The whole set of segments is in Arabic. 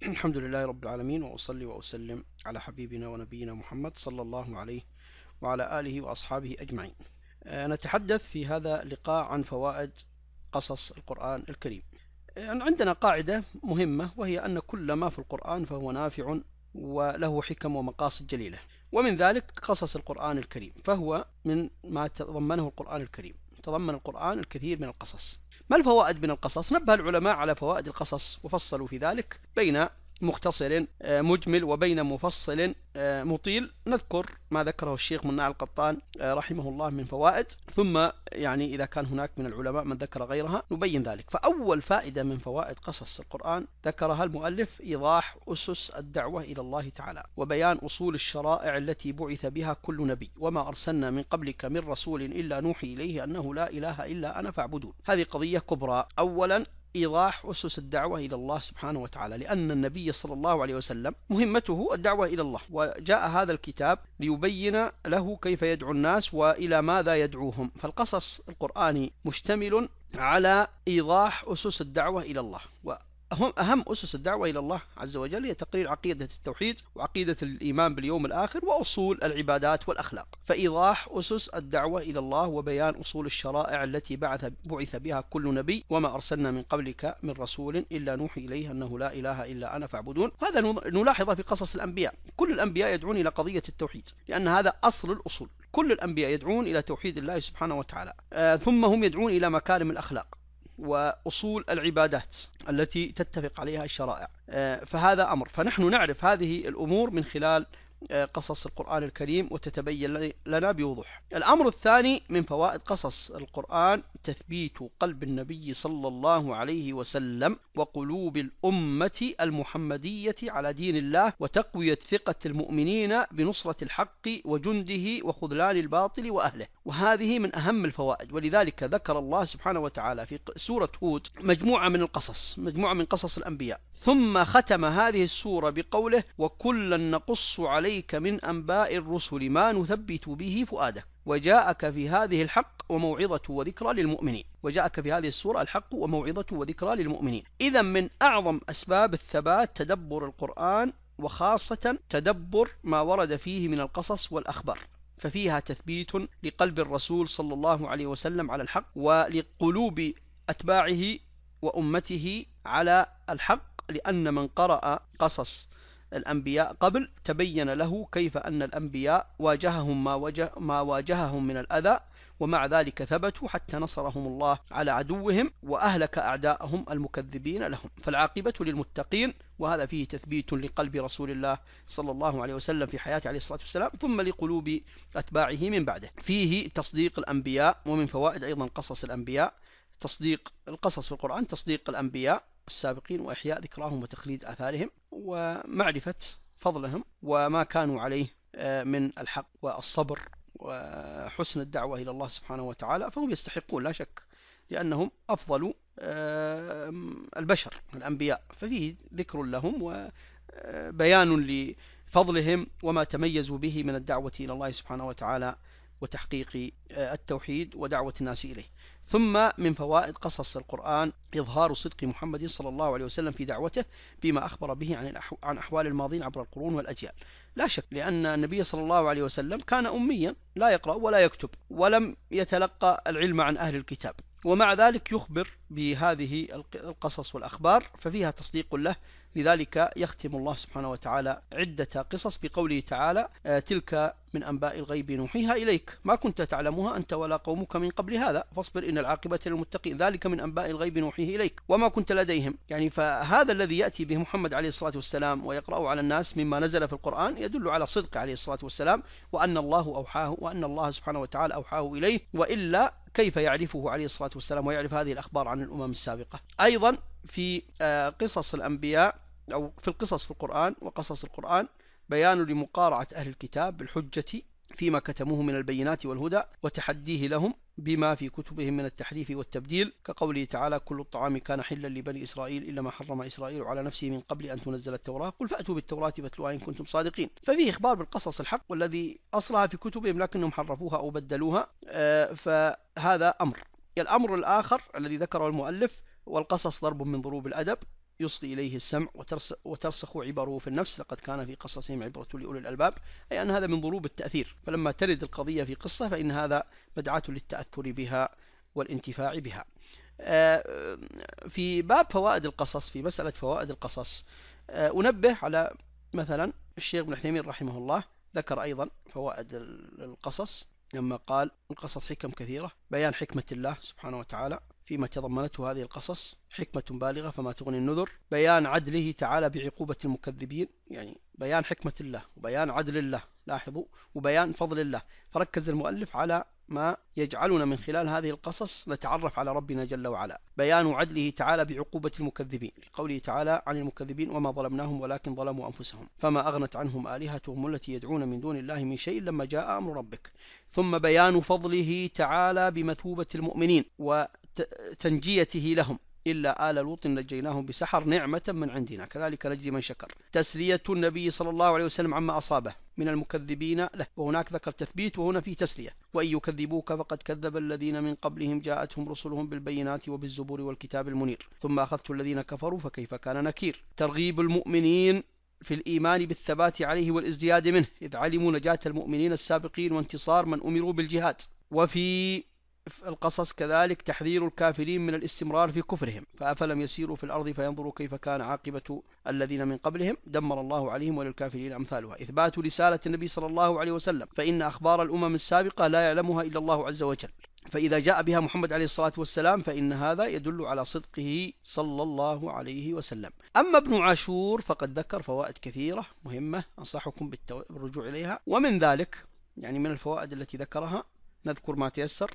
الحمد لله رب العالمين وأصلي وأسلم على حبيبنا ونبينا محمد صلى الله عليه وعلى آله وأصحابه أجمعين آه، نتحدث في هذا اللقاء عن فوائد قصص القرآن الكريم آه، عندنا قاعدة مهمة وهي أن كل ما في القرآن فهو نافع وله حكم ومقاصد جليلة ومن ذلك قصص القرآن الكريم فهو من ما تضمنه القرآن الكريم تضمن القرآن الكثير من القصص ما الفوائد من القصص؟ نبه العلماء على فوائد القصص وفصلوا في ذلك بين مختصر آه، مجمل وبين مفصل آه، مطيل نذكر ما ذكره الشيخ مناع القطان آه، رحمه الله من فوائد ثم يعني إذا كان هناك من العلماء من ذكر غيرها نبين ذلك فأول فائدة من فوائد قصص القرآن ذكرها المؤلف إيضاح أسس الدعوة إلى الله تعالى وبيان أصول الشرائع التي بعث بها كل نبي وما أرسلنا من قبلك من رسول إلا نوحي إليه أنه لا إله إلا أنا فاعبدون هذه قضية كبرى أولا إيضاح أسس الدعوة إلى الله سبحانه وتعالى لأن النبي صلى الله عليه وسلم مهمته الدعوة إلى الله وجاء هذا الكتاب ليبين له كيف يدعو الناس وإلى ماذا يدعوهم فالقصص القرآني مشتمل على إيضاح أسس الدعوة إلى الله هم أهم أسس الدعوة إلى الله عز وجل هي تقرير عقيدة التوحيد وعقيدة الإيمان باليوم الآخر وأصول العبادات والأخلاق فإيضاح أسس الدعوة إلى الله وبيان أصول الشرائع التي بعث بعث بها كل نبي وما أرسلنا من قبلك من رسول إلا نوحي إليه أنه لا إله إلا أنا فاعبدون هذا نلاحظه في قصص الأنبياء كل الأنبياء يدعون إلى قضية التوحيد لأن هذا أصل الأصول كل الأنبياء يدعون إلى توحيد الله سبحانه وتعالى آه ثم هم يدعون إلى مكارم الأخلاق وأصول العبادات التي تتفق عليها الشرائع آه، فهذا أمر فنحن نعرف هذه الأمور من خلال آه، قصص القرآن الكريم وتتبين لنا بوضوح الأمر الثاني من فوائد قصص القرآن تثبيت قلب النبي صلى الله عليه وسلم وقلوب الأمة المحمدية على دين الله وتقوية ثقة المؤمنين بنصرة الحق وجنده وخذلان الباطل وأهله وهذه من أهم الفوائد ولذلك ذكر الله سبحانه وتعالى في سورة هود مجموعة من القصص مجموعة من قصص الأنبياء ثم ختم هذه السورة بقوله وكلا نقص عليه عليك من أنباء الرسل ما نثبت به فؤادك وجاءك في هذه الحق وموعظة وذكرى للمؤمنين وجاءك في هذه السورة الحق وموعظة وذكرى للمؤمنين إذا من أعظم أسباب الثبات تدبر القرآن وخاصة تدبر ما ورد فيه من القصص والأخبار ففيها تثبيت لقلب الرسول صلى الله عليه وسلم على الحق ولقلوب أتباعه وأمته على الحق لأن من قرأ قصص الأنبياء قبل تبين له كيف أن الأنبياء واجههم ما, وجه ما واجههم من الأذى ومع ذلك ثبتوا حتى نصرهم الله على عدوهم وأهلك أعداءهم المكذبين لهم فالعاقبة للمتقين وهذا فيه تثبيت لقلب رسول الله صلى الله عليه وسلم في حياته عليه الصلاة والسلام ثم لقلوب أتباعه من بعده فيه تصديق الأنبياء ومن فوائد أيضا قصص الأنبياء تصديق القصص في القرآن تصديق الأنبياء السابقين وإحياء ذكراهم وتخليد آثارهم ومعرفة فضلهم وما كانوا عليه آه، من الحق والصبر وحسن الدعوة إلى الله سبحانه وتعالى فهم يستحقون لا شك لأنهم أفضل آه، البشر الأنبياء ففيه ذكر لهم وبيان آه، لفضلهم وما تميزوا به من الدعوة إلى الله سبحانه وتعالى وتحقيق آه، التوحيد ودعوة الناس إليه ثم من فوائد قصص القرآن إظهار صدق محمد صلى الله عليه وسلم في دعوته بما أخبر به عن, عن أحوال الماضين عبر القرون والأجيال لا شك لأن النبي صلى الله عليه وسلم كان أميا لا يقرأ ولا يكتب ولم يتلقى العلم عن أهل الكتاب ومع ذلك يخبر بهذه القصص والأخبار ففيها تصديق له لذلك يختم الله سبحانه وتعالى عدة قصص بقوله تعالى آه، تلك من أنباء الغيب نوحيها إليك ما كنت تعلمها أنت ولا قومك من قبل هذا فاصبر إن العاقبة للمتقين ذلك من أنباء الغيب نوحيه إليك وما كنت لديهم يعني فهذا الذي يأتي به محمد عليه الصلاة والسلام ويقرأه على الناس مما نزل في القرآن يدل على صدق عليه الصلاة والسلام وأن الله أوحاه وأن الله سبحانه وتعالى أوحاه إليه وإلا كيف يعرفه عليه الصلاة والسلام ويعرف هذه الأخبار عن الأمم السابقة أيضا في آه، قصص الأنبياء أو في القصص في القرآن وقصص القرآن بيان لمقارعة أهل الكتاب بالحجة فيما كتموه من البينات والهدى وتحديه لهم بما في كتبهم من التحريف والتبديل كقوله تعالى كل الطعام كان حلا لبني إسرائيل إلا ما حرم إسرائيل على نفسه من قبل أن تنزل التوراة قل فأتوا بالتوراة فاتلوها إن كنتم صادقين ففيه إخبار بالقصص الحق والذي أصلها في كتبهم لكنهم حرفوها أو بدلوها آه، فهذا أمر الأمر الآخر الذي ذكره المؤلف والقصص ضرب من ضروب الأدب يصغي إليه السمع وترسخ عبره في النفس لقد كان في قصصهم عبرة لأولي الألباب أي أن هذا من ضروب التأثير فلما ترد القضية في قصة فإن هذا مدعاة للتأثر بها والانتفاع بها آه، في باب فوائد القصص في مسألة فوائد القصص آه، أنبه على مثلا الشيخ ابن حثيمين رحمه الله ذكر أيضا فوائد القصص لما قال القصص حكم كثيرة بيان حكمة الله سبحانه وتعالى فيما تضمنته هذه القصص حكمة بالغة فما تغني النذر بيان عدله تعالى بعقوبة المكذبين يعني بيان حكمة الله وبيان عدل الله لاحظوا وبيان فضل الله فركز المؤلف على ما يجعلنا من خلال هذه القصص نتعرف على ربنا جل وعلا بيان عدله تعالى بعقوبة المكذبين لقوله تعالى عن المكذبين وما ظلمناهم ولكن ظلموا أنفسهم فما أغنت عنهم آلهتهم التي يدعون من دون الله من شيء لما جاء أمر ربك ثم بيان فضله تعالى بمثوبة المؤمنين و تنجيته لهم إلا آل لوط نجيناهم بسحر نعمة من عندنا كذلك نجزي من شكر تسلية النبي صلى الله عليه وسلم عما أصابه من المكذبين له وهناك ذكر تثبيت وهنا فيه تسلية وإن يكذبوك فقد كذب الذين من قبلهم جاءتهم رسلهم بالبينات وبالزبور والكتاب المنير ثم أخذت الذين كفروا فكيف كان نكير ترغيب المؤمنين في الإيمان بالثبات عليه والازدياد منه إذ علموا نجاة المؤمنين السابقين وانتصار من أمروا بالجهاد وفي القصص كذلك تحذير الكافرين من الاستمرار في كفرهم فأفلم يسيروا في الأرض فينظروا كيف كان عاقبة الذين من قبلهم دمر الله عليهم وللكافرين أمثالها إثبات رسالة النبي صلى الله عليه وسلم فإن أخبار الأمم السابقة لا يعلمها إلا الله عز وجل فإذا جاء بها محمد عليه الصلاة والسلام فإن هذا يدل على صدقه صلى الله عليه وسلم أما ابن عاشور فقد ذكر فوائد كثيرة مهمة أنصحكم بالرجوع إليها ومن ذلك يعني من الفوائد التي ذكرها نذكر ما تيسر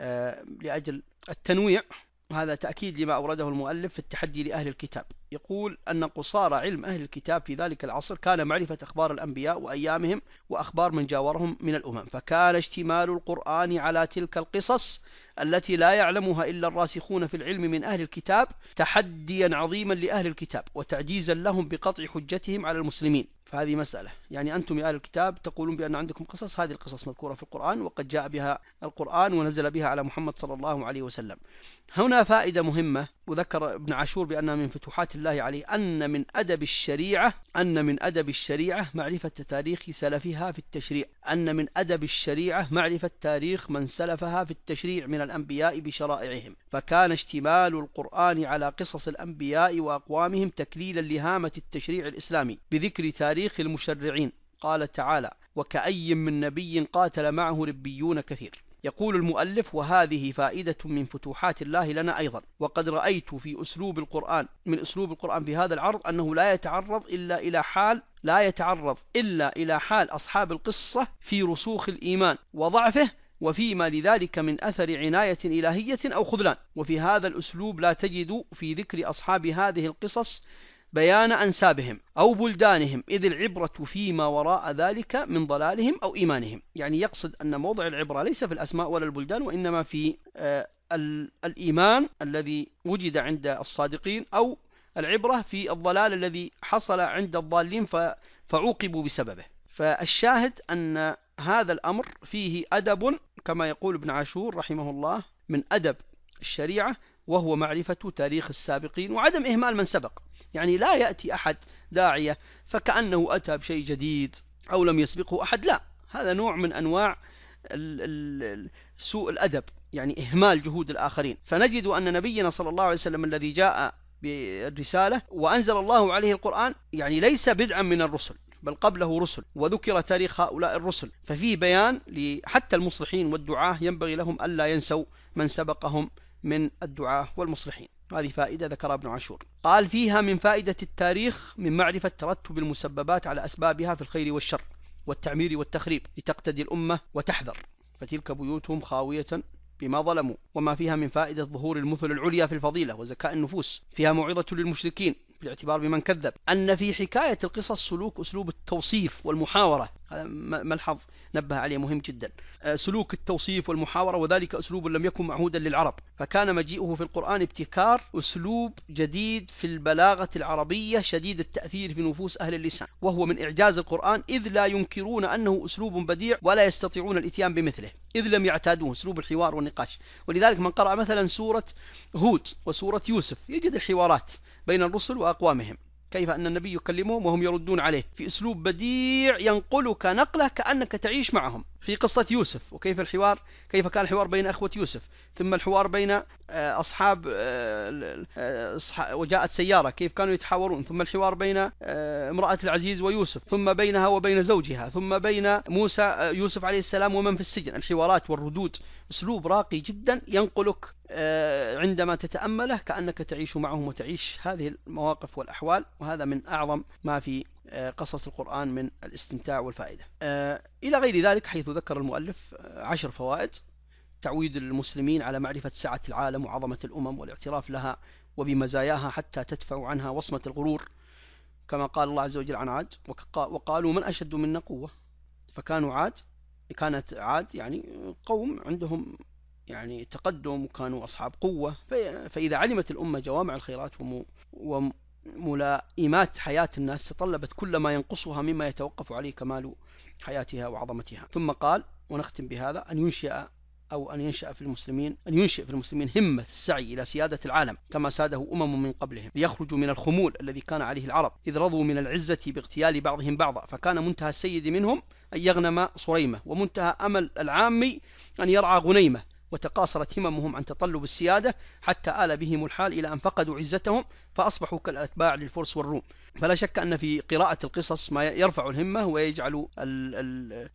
آه، لأجل التنويع وهذا تأكيد لما أورده المؤلف في التحدي لأهل الكتاب يقول أن قصارى علم أهل الكتاب في ذلك العصر كان معرفة أخبار الأنبياء وأيامهم وأخبار من جاورهم من الأمم فكان اشتمال القرآن على تلك القصص التي لا يعلمها إلا الراسخون في العلم من أهل الكتاب تحديا عظيما لأهل الكتاب وتعجيزا لهم بقطع حجتهم على المسلمين فهذه مسألة يعني أنتم يا أهل الكتاب تقولون بأن عندكم قصص هذه القصص مذكورة في القرآن وقد جاء بها القرآن ونزل بها على محمد صلى الله عليه وسلم هنا فائدة مهمة وذكر ابن عاشور بأنها من فتوحات الله عليه أن من أدب الشريعة أن من أدب الشريعة معرفة تاريخ سلفها في التشريع أن من أدب الشريعة معرفة تاريخ من سلفها في التشريع من الأنبياء بشرائعهم فكان اشتمال القرآن على قصص الأنبياء وأقوامهم تكليلا لهامة التشريع الإسلامي بذكر تاريخ تاريخ المشرعين قال تعالى وكأي من نبي قاتل معه ربيون كثير يقول المؤلف وهذه فائدة من فتوحات الله لنا أيضا وقد رأيت في أسلوب القرآن من أسلوب القرآن في هذا العرض أنه لا يتعرض إلا إلى حال لا يتعرض إلا إلى حال أصحاب القصة في رسوخ الإيمان وضعفه وفيما لذلك من أثر عناية إلهية أو خذلان وفي هذا الأسلوب لا تجد في ذكر أصحاب هذه القصص بيان أنسابهم أو بلدانهم إذ العبرة فيما وراء ذلك من ضلالهم أو إيمانهم يعني يقصد أن موضع العبرة ليس في الأسماء ولا البلدان وإنما في آه، الإيمان الذي وجد عند الصادقين أو العبرة في الضلال الذي حصل عند الضالين فعوقبوا بسببه فالشاهد أن هذا الأمر فيه أدب كما يقول ابن عاشور رحمه الله من أدب الشريعة وهو معرفة تاريخ السابقين وعدم إهمال من سبق يعني لا يأتي أحد داعية فكأنه أتى بشيء جديد أو لم يسبقه أحد لا هذا نوع من أنواع سوء الأدب يعني إهمال جهود الآخرين فنجد أن نبينا صلى الله عليه وسلم الذي جاء بالرسالة وأنزل الله عليه القرآن يعني ليس بدعا من الرسل بل قبله رسل وذكر تاريخ هؤلاء الرسل ففيه بيان حتى المصلحين والدعاة ينبغي لهم ألا ينسوا من سبقهم من الدعاة والمصلحين هذه فائدة ذكرها ابن عاشور قال فيها من فائدة التاريخ من معرفة ترتب المسببات على أسبابها في الخير والشر والتعمير والتخريب لتقتدي الأمة وتحذر فتلك بيوتهم خاوية بما ظلموا وما فيها من فائدة ظهور المثل العليا في الفضيلة وزكاء النفوس فيها موعظة للمشركين بالاعتبار بمن كذب أن في حكاية القصص سلوك أسلوب التوصيف والمحاورة هذا ملحظ نبه عليه مهم جدا آه، سلوك التوصيف والمحاورة وذلك أسلوب لم يكن معهودا للعرب فكان مجيئه في القرآن ابتكار أسلوب جديد في البلاغة العربية شديد التأثير في نفوس أهل اللسان وهو من إعجاز القرآن إذ لا ينكرون أنه أسلوب بديع ولا يستطيعون الإتيان بمثله إذ لم يعتادوه أسلوب الحوار والنقاش ولذلك من قرأ مثلا سورة هود وسورة يوسف يجد الحوارات بين الرسل وأقوامهم كيف أن النبي يكلمهم وهم يردون عليه في أسلوب بديع ينقلك نقله كأنك تعيش معهم في قصة يوسف وكيف الحوار كيف كان الحوار بين أخوة يوسف ثم الحوار بين آه، أصحاب آه، آه، وجاءت سيارة كيف كانوا يتحاورون ثم الحوار بين امرأة العزيز ويوسف ثم بينها وبين زوجها ثم بين موسى يوسف عليه السلام ومن في السجن الحوارات والردود أسلوب راقي جدا ينقلك آه، عندما تتأمله كأنك تعيش معهم وتعيش هذه المواقف والأحوال وهذا من أعظم ما في آه، قصص القرآن من الاستمتاع والفائدة آه، إلى غير ذلك حيث ذكر المؤلف عشر فوائد تعويد المسلمين على معرفة سعة العالم وعظمة الأمم والاعتراف لها وبمزاياها حتى تدفع عنها وصمة الغرور كما قال الله عز وجل عن عاد وقالوا من أشد منا قوة فكانوا عاد كانت عاد يعني قوم عندهم يعني تقدم وكانوا أصحاب قوة فإذا علمت الأمة جوامع الخيرات وملائمات حياة الناس تطلبت كل ما ينقصها مما يتوقف عليه كمال حياتها وعظمتها ثم قال ونختم بهذا أن ينشئ أو أن ينشأ في المسلمين أن ينشئ في المسلمين همة السعي إلى سيادة العالم كما ساده أمم من قبلهم ليخرجوا من الخمول الذي كان عليه العرب إذ رضوا من العزة باغتيال بعضهم بعضا فكان منتهى السيد منهم أن يغنم صريمة ومنتهى أمل العامي أن يرعى غنيمة وتقاصرت هممهم عن تطلب السيادة حتى آل بهم الحال إلى أن فقدوا عزتهم فأصبحوا كالأتباع للفرس والروم فلا شك أن في قراءة القصص ما يرفع الهمة ويجعل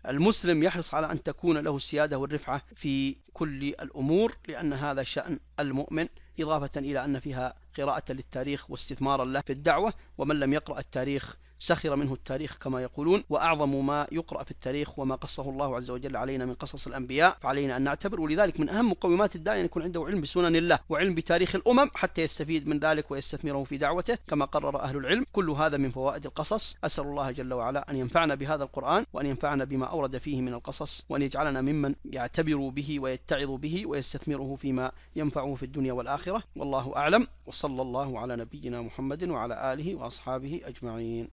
المسلم يحرص على أن تكون له السيادة والرفعة في كل الأمور لأن هذا شأن المؤمن إضافة إلى أن فيها قراءة للتاريخ واستثمارا له في الدعوة ومن لم يقرأ التاريخ سخر منه التاريخ كما يقولون وأعظم ما يقرأ في التاريخ وما قصه الله عز وجل علينا من قصص الأنبياء فعلينا أن نعتبر ولذلك من أهم مقومات الداعي أن يكون عنده علم بسنن الله وعلم بتاريخ الأمم حتى يستفيد من ذلك ويستثمره في دعوته كما قرر أهل العلم كل هذا من فوائد القصص أسأل الله جل وعلا أن ينفعنا بهذا القرآن وأن ينفعنا بما أورد فيه من القصص وأن يجعلنا ممن يعتبر به ويتعظ به ويستثمره فيما ينفعه في الدنيا والآخرة والله أعلم وصلى الله على نبينا محمد وعلى آله وأصحابه أجمعين